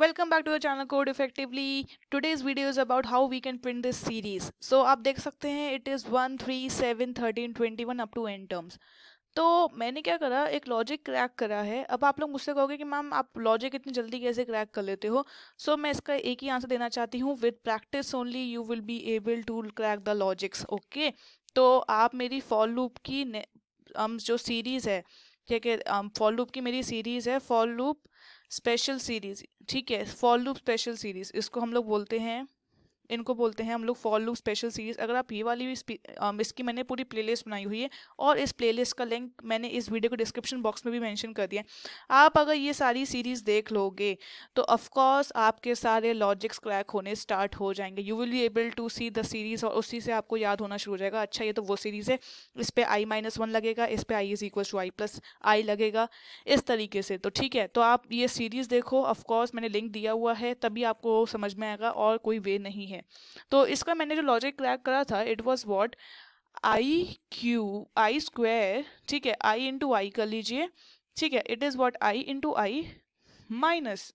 Welcome back to our channel Code Effectively today's video is about how we can print this series so आप देख सकते हैं it is one three seven thirteen twenty one up to N terms तो मैंने क्या करा एक logic crack करा है अब आप लोग मुझसे कहोगे कि मैम आप लॉजिक इतनी जल्दी कैसे क्रैक कर लेते हो सो so, मैं इसका एक ही आंसर देना चाहती हूँ with practice only you will be able to crack the logics okay तो आप मेरी फॉल लूप की um, जो सीरीज़ है ठीक है फॉल लूप की मेरी सीरीज़ है फॉल लूप स्पेशल सीरीज ठीक है फॉर लूप स्पेशल सीरीज इसको हम लोग बोलते हैं इनको बोलते हैं हम लोग फॉर लूप स्पेशल सीरीज़ अगर आप ये वाली भी um, इसकी मैंने पूरी प्लेलिस्ट बनाई हुई है और इस प्लेलिस्ट का लिंक मैंने इस वीडियो को डिस्क्रिप्शन बॉक्स में भी मेंशन कर दिया है आप अगर ये सारी सीरीज़ देख लोगे तो ऑफकोर्स आपके सारे लॉजिक्स क्रैक होने स्टार्ट हो जाएंगे you will be able to see the series और उसी से आपको याद होना शुरू हो जाएगा अच्छा ये तो वो सीरीज़ है इस पर आई माइनस वन लगेगा इस पर I is equal to I plus I लगेगा इस तरीके से तो ठीक है तो आप ये सीरीज़ देखो ऑफकोर्स मैंने लिंक दिया हुआ है तभी आपको समझ में आएगा और कोई वे नहीं है है तो इसका मैंने जो लॉजिक क्रैक करा था it was what I Q I square ठीक है आई इंटू आई कर लीजिए ठीक है it is what I into I minus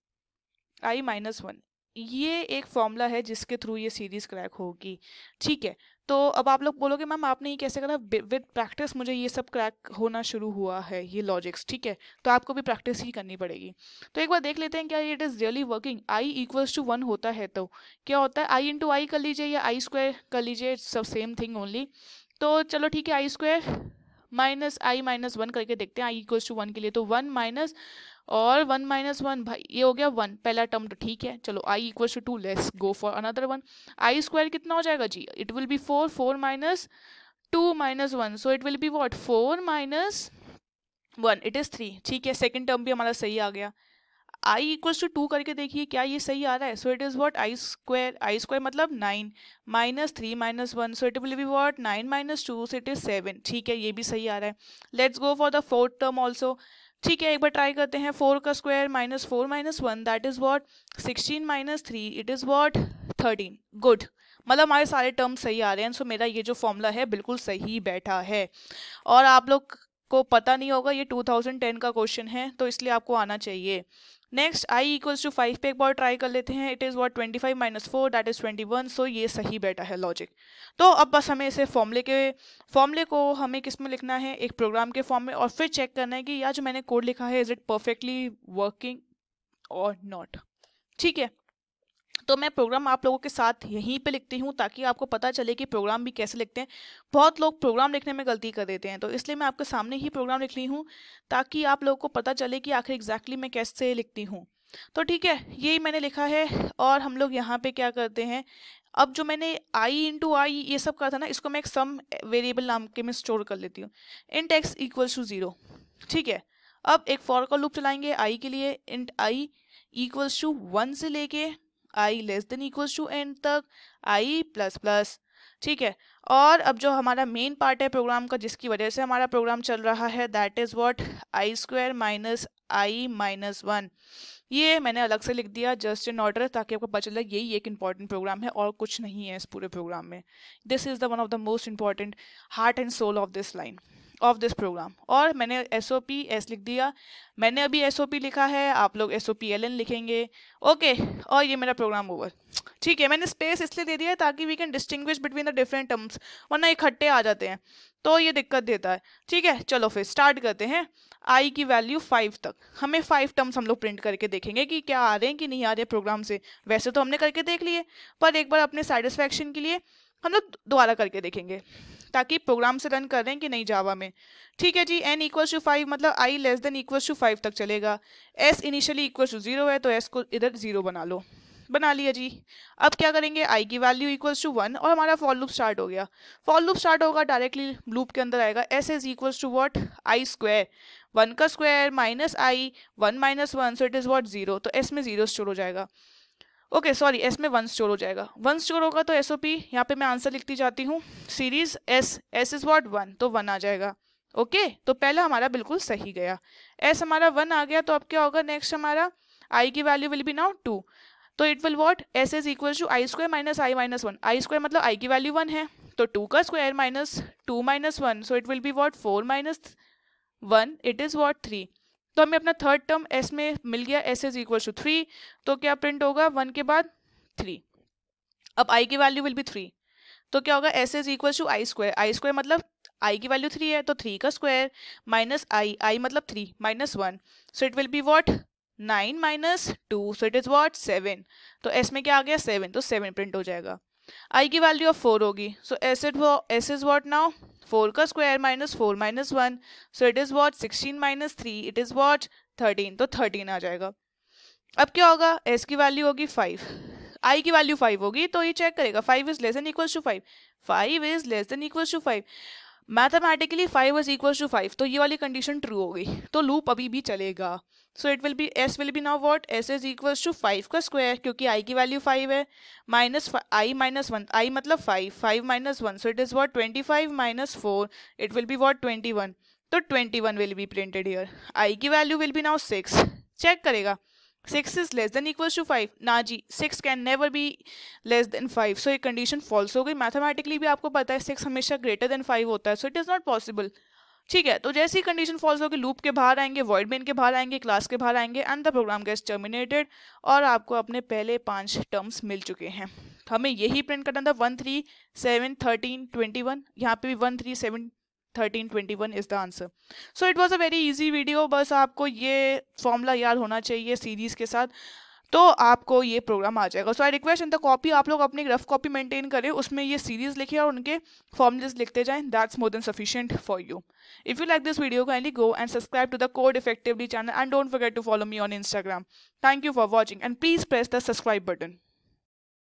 I minus one ये एक फॉर्मूला है जिसके थ्रू ये सीरीज क्रैक होगी ठीक है तो अब आप लोग बोलोगे मैम आपने ये कैसे करा विद प्रैक्टिस मुझे ये सब क्रैक होना शुरू हुआ है ये लॉजिक्स ठीक है तो आपको भी प्रैक्टिस ही करनी पड़ेगी तो एक बार देख लेते हैं क्या it is really working I equals to one होता है तो क्या होता है आई इंटू आई कर लीजिए या आई स्क्वायर कर लीजिए सब सेम थिंग ओनली तो चलो ठीक है I square minus I minus one करके देखते हैं आई इक्वल्स टू वन के लिए तो वन माइनस और वन माइनस वन भाई ये हो गया वन पहला टर्म तो ठीक है चलो I equals to two let's go for another one I square कितना हो जाएगा जी it will be four four minus two minus one so it will be what four minus one it is three ठीक है second term भी हमारा सही आ गया आई इक्वल्स टू टू करके देखिए क्या ये सही आ रहा है so it is what I square I square मतलब nine minus three minus one so it will be what nine minus two so it is seven ठीक है ये भी सही आ रहा है let's go for the fourth term also ठीक है एक बार ट्राई करते हैं फोर का square minus four minus one that is what sixteen minus three it is what thirteen good मतलब हमारे सारे टर्म सही आ रहे हैं सो so मेरा ये जो फॉर्मूला है बिल्कुल सही बैठा है और आप लोग को पता नहीं होगा ये 2010 का क्वेश्चन है तो इसलिए आपको आना चाहिए next I equals to five पे एक बार ट्राई कर लेते हैं it is what twenty five minus four that is twenty one so ये सही बैठा है लॉजिक तो अब बस हमें इसे फॉर्मले के फॉर्मले को हमें किस में लिखना है एक प्रोग्राम के फॉर्म में और फिर चेक करना है कि या जो मैंने कोड लिखा है इज़ इट परफेक्टली वर्किंग और नॉट ठीक है तो मैं प्रोग्राम आप लोगों के साथ यहीं पे लिखती हूँ ताकि आपको पता चले कि प्रोग्राम भी कैसे लिखते हैं बहुत लोग प्रोग्राम लिखने में गलती कर देते हैं तो इसलिए मैं आपके सामने ही प्रोग्राम लिख ली हूँ ताकि आप लोगों को पता चले कि आखिर एग्जैक्टली मैं कैसे लिखती हूँ तो ठीक है यही मैंने लिखा है और हम लोग यहाँ पर क्या करते हैं अब जो मैंने आई इंटू आई ये सब कहा था ना इसको मैं एक सम वेरिएबल नाम के में स्टोर कर लेती हूँ int X equals to zero ठीक है अब एक फॉर का लूप चलाएंगे आई के लिए int I equals to one से लेके I less than equals to N तक आई प्लस प्लस ठीक है और अब जो हमारा मेन पार्ट है प्रोग्राम का जिसकी वजह से हमारा प्रोग्राम चल रहा है that is what I square minus I minus one ये मैंने अलग से लिख दिया जस्ट इन ऑर्डर ताकि आपको पता चला यही एक इंपॉर्टेंट प्रोग्राम है और कुछ नहीं है इस पूरे प्रोग्राम में this is the one of the most important heart and soul of this line of this program और मैंने एस ओ पी एस लिख दिया मैंने अभी एस ओ पी लिखा है आप लोग S O P L N लिखेंगे ओके okay, और ये मेरा प्रोग्राम ओवर ठीक है मैंने स्पेस इसलिए दे दिया है ताकि we can distinguish between the different terms वरना इकट्ठे आ जाते हैं तो ये दिक्कत देता है ठीक है चलो फिर स्टार्ट करते हैं आई की वैल्यू फाइव तक हमें फाइव टर्म्स हम लोग प्रिंट करके देखेंगे कि क्या आ रहे हैं कि नहीं आ रहे प्रोग्राम से वैसे तो हमने करके देख लिए पर एक बार अपने सेटिस्फैक्शन के लिए हम लोग दोबारा करके देखेंगे ताकि प्रोग्राम से रन कर रहे हैं कि नहीं जावा में ठीक है जी एन इक्वल टू फाइव मतलब I less than equal to five तक चलेगा S initially equal to zero है तो एस को इधर जीरो बना लो बना लिया जी अब क्या करेंगे आई की वैल्यू इक्वल टू वन और हमारा फॉल लूप स्टार्ट हो गया फॉल लूप स्टार्ट होगा डायरेक्टली लूप के अंदर आएगा S is equal to what I square one का square minus I one minus one so it is what zero तो एस में जीरो स्टोर हो जाएगा ओके सॉरी एस में वन स्टोर हो जाएगा वन स्टोर होगा तो एस ओ पी यहाँ पे मैं आंसर लिखती जाती हूँ series S S is what one तो वन आ जाएगा ओके okay? तो पहला हमारा बिल्कुल सही गया एस हमारा वन आ गया तो अब क्या होगा नेक्स्ट हमारा आई की value will be now two तो it will what S is equal to I square minus I minus one I square मतलब आई की वैल्यू वन है तो टू का square minus two minus one so it will be what four minus one it is what three तो हमें अपना third term S में मिल गया S is equal to three तो क्या प्रिंट होगा वन के बाद थ्री अब आई की वैल्यू विल बी थ्री तो क्या होगा S is equal to I square I square मतलब आई की वैल्यू थ्री है तो थ्री का स्क्वायर माइनस आई आई मतलब three minus one so it will be what nine minus two so it is what seven तो S में क्या आ गया सेवन तो सेवन प्रिंट हो जाएगा आई की वैल्यू ऑफ फोर होगी so S acid S is what now four का square minus four minus one so it is what sixteen minus three it is what thirteen तो थर्टीन आ जाएगा अब क्या होगा एस की वैल्यू होगी फाइव आई की वैल्यू फाइव होगी तो ये चेक करेगा five is less than equal to five five is less than equal to five mathematically five is equal to five तो ये वाली कंडीशन ट्रू हो गई तो लूप अभी भी चलेगा so it will be S will be now what S is equal to five का स्क्वायर क्योंकि आई की वैल्यू फाइव है minus I minus one I मतलब five five minus one so it is what twenty five minus four it will be what twenty one तो twenty one will be printed here I की value will be now six check करेगा six is less than equal to five ना जी six can never be less than five so ये condition false हो गई mathematically भी आपको पता है सिक्स हमेशा ग्रेटर देन फाइव होता है so it is not possible ठीक है तो जैसी कंडीशन फॉल्स होगी लूप के बाहर आएंगे वॉइड मेन के बाहर आएंगे क्लास के बाहर आएंगे and the program gets terminated और आपको अपने पहले पांच टर्म्स मिल चुके हैं तो हमें यही प्रिंट करना था one three seven thirteen twenty one यहाँ पे भी one three seven thirteen twenty one is the answer so it was a very easy video बस आपको ये फॉर्मूला याद होना चाहिए सीरीज़ के साथ तो आपको ये प्रोग्राम आ जाएगा so I request in the copy आप लोग अपनी रफ कॉपी मेंटेन करें उसमें ये सीरीज लिखे और उनके फॉर्मुलेज लिखते जाएं that's more than sufficient for you if you like this video kindly go and subscribe to the Code Effectively channel and don't forget to follow me on Instagram thank you for watching and please press the subscribe button